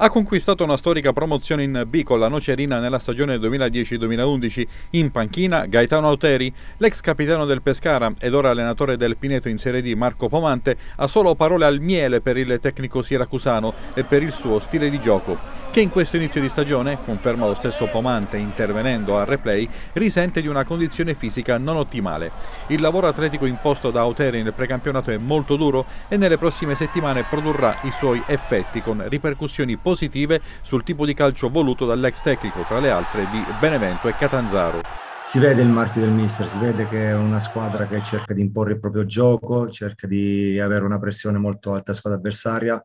ha conquistato una storica promozione in B con la Nocerina nella stagione 2010-2011. In panchina Gaetano Auteri, l'ex capitano del Pescara ed ora allenatore del Pineto in Serie D Marco Pomante, ha solo parole al miele per il tecnico siracusano e per il suo stile di gioco che in questo inizio di stagione, conferma lo stesso Pomante intervenendo al replay, risente di una condizione fisica non ottimale. Il lavoro atletico imposto da Auteri nel precampionato è molto duro e nelle prossime settimane produrrà i suoi effetti con ripercussioni positive sul tipo di calcio voluto dall'ex tecnico, tra le altre di Benevento e Catanzaro. Si vede il marchio del mister, si vede che è una squadra che cerca di imporre il proprio gioco, cerca di avere una pressione molto alta a squadra avversaria,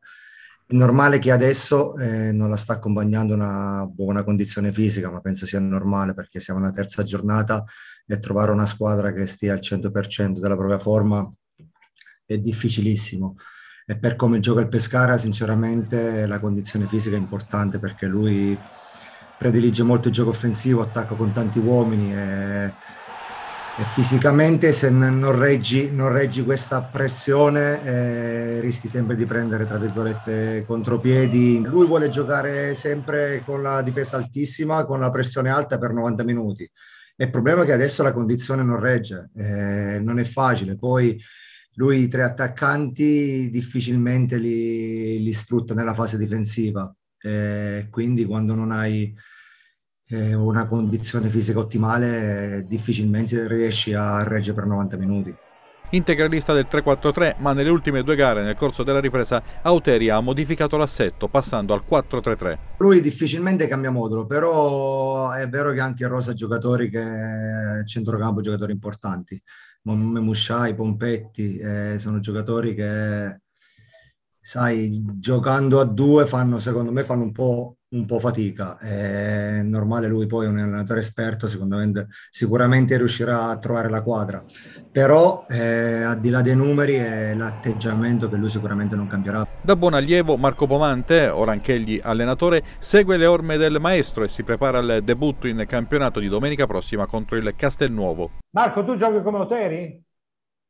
è normale che adesso eh, non la sta accompagnando una buona condizione fisica, ma penso sia normale perché siamo alla terza giornata e trovare una squadra che stia al 100% della propria forma è difficilissimo. E per come gioca il Pescara, sinceramente, la condizione fisica è importante perché lui predilige molto il gioco offensivo, attacca con tanti uomini e e fisicamente se non reggi, non reggi questa pressione eh, rischi sempre di prendere tra virgolette contropiedi lui vuole giocare sempre con la difesa altissima con la pressione alta per 90 minuti il problema è che adesso la condizione non regge eh, non è facile poi lui i tre attaccanti difficilmente li, li sfrutta nella fase difensiva eh, quindi quando non hai eh, una condizione fisica ottimale difficilmente riesci a reggere per 90 minuti integralista del 3-4-3, ma nelle ultime due gare nel corso della ripresa Auteria ha modificato l'assetto passando al 4-3-3. Lui difficilmente cambia modulo, però è vero che anche Rosa giocatori che centrocampo giocatori importanti. Musciai, Pompetti eh, sono giocatori che sai, giocando a due fanno, secondo me, fanno un po', un po fatica. È normale, lui poi è un allenatore esperto, secondo me sicuramente riuscirà a trovare la quadra. Però, eh, al di là dei numeri, è l'atteggiamento che lui sicuramente non cambierà. Da buon allievo, Marco Pomante, ora anch'egli allenatore, segue le orme del maestro e si prepara al debutto in campionato di domenica prossima contro il Castelnuovo. Marco, tu giochi come Oteri?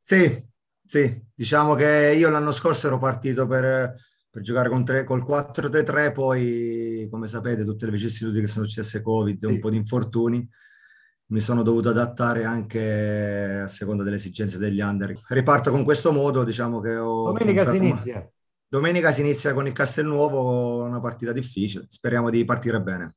Sì, sì, diciamo che io l'anno scorso ero partito per, per giocare con tre, col 4-3-3, poi come sapete tutte le vicissitudini che sono successe Covid, sì. un po' di infortuni, mi sono dovuto adattare anche a seconda delle esigenze degli under. Riparto con questo modo, diciamo che ho... Domenica si inizia. Domenica si inizia con il Castelnuovo, una partita difficile, speriamo di partire bene.